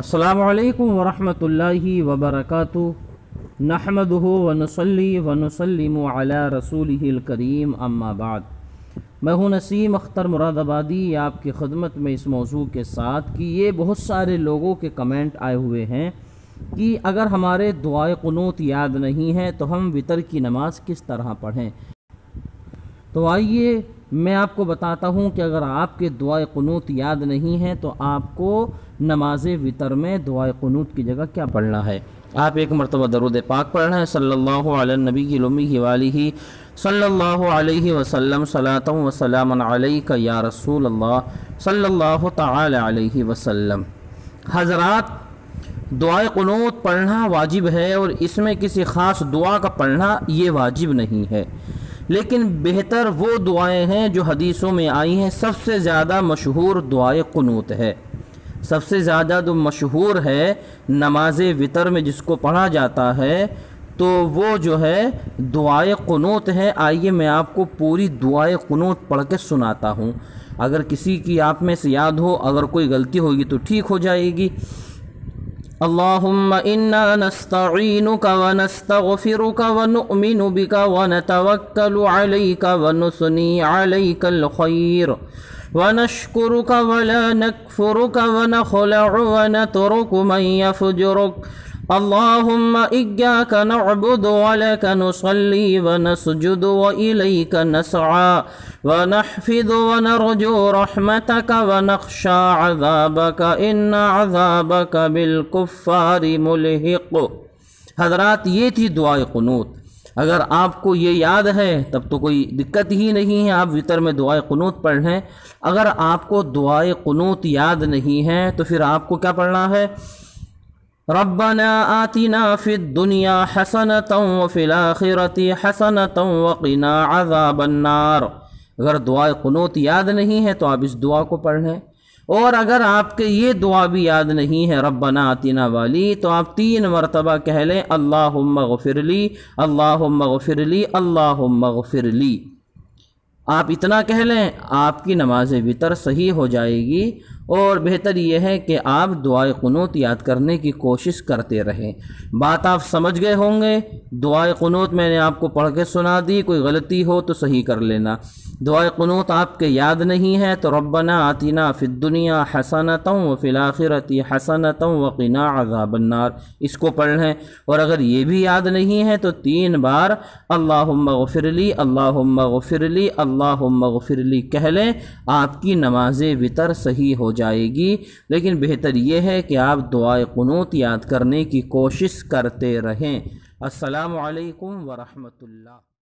السلام علیکم ورحمۃ اللہ وبرکاتہ نحمد ون وسلی و سلیم و رسول الکریم اما بعد میں ہوں نسیم اختر مراد آبادی آپ کی خدمت میں اس موضوع کے ساتھ کہ یہ بہت سارے لوگوں کے کمنٹ آئے ہوئے ہیں کہ اگر ہمارے دعائے قنوط یاد نہیں ہیں تو ہم وطر کی نماز کس طرح پڑھیں تو آئیے میں آپ کو بتاتا ہوں کہ اگر آپ کے دعائے قنوط یاد نہیں ہیں تو آپ کو نماز وطر میں دعا قنوط کی جگہ کیا پڑھنا ہے آپ ایک مرتبہ درود پاک پڑھنا ہے صلی اللہ علیہ نبی کی والی صلی اللہ علیہ وسلم صلاۃ وسلم علیہ کا رسول اللہ صلی اللہ تعالی علیہ وسلم حضرات دعا قنوط پڑھنا واجب ہے اور اس میں کسی خاص دعا کا پڑھنا یہ واجب نہیں ہے لیکن بہتر وہ دعائیں ہیں جو حدیثوں میں آئی ہیں سب سے زیادہ مشہور دعا قنوط ہے سب سے زیادہ جو مشہور ہے نماز وطر میں جس کو پڑھا جاتا ہے تو وہ جو ہے دعائے قنوت ہے آئیے میں آپ کو پوری دعائے قنوت پڑھ کے سناتا ہوں اگر کسی کی آپ میں سے یاد ہو اگر کوئی غلطی ہوگی تو ٹھیک ہو جائے گی اللهم عین و ونستغفرك و بك ونتوكل عليك ونثني عليك الخير و ونشكرك ولا نكفرك ونخلع ونترك من يفجرك اللهم إياك نعبد ولك نصلي ونسجد وإليك نسعى ونحفظ ونرجو رحمتك ونخشى عذابك إن عذابك بالكفار ملحق حضرات یہ تھی دعائے قنوت اگر آپ کو یہ یاد ہے تب تو کوئی دقت ہی نہیں ہے آپ وطر میں قنوت قنوط پڑھیں اگر آپ کو دعائے قنوت یاد نہیں ہے تو پھر آپ کو کیا پڑھنا ہے ربنا آتنا فی الدنیا حسنتا وفی الاخرت حسنتا وقنا عذاب النار اگر دعائے قنوط یاد نہیں ہے تو آپ اس دعا کو پڑھ لیں اور اگر آپ کے یہ دعا بھی یاد نہیں ہے ربنا آتینا والی تو آپ تین مرتبہ کہہ لیں اللہم مغفر اللہ اللہم مغفر لی آپ اتنا کہہ لیں آپ کی نماز وطر صحیح ہو جائے گی اور بہتر یہ ہے کہ آپ دعائے قنوت یاد کرنے کی کوشش کرتے رہیں بات آپ سمجھ گئے ہوں گے دعائے قنوت میں نے آپ کو پڑھ کے سنا دی کوئی غلطی ہو تو صحیح کر لینا دعائے قنوت آپ کے یاد نہیں ہے تو ربنا آتینا فی الدنیا حسنتوں و فلاخرتی حسنت عذاب النار اس کو پڑھ لیں اور اگر یہ بھی یاد نہیں ہے تو تین بار اللہ غفرلی اللہ غفرلی اللہ اللہ مغفرلی کہہ لیں آپ کی نماز وطر صحیح ہو جائے گی لیکن بہتر یہ ہے کہ آپ دعائے قنوت یاد کرنے کی کوشش کرتے رہیں السلام علیکم ورحمۃ اللہ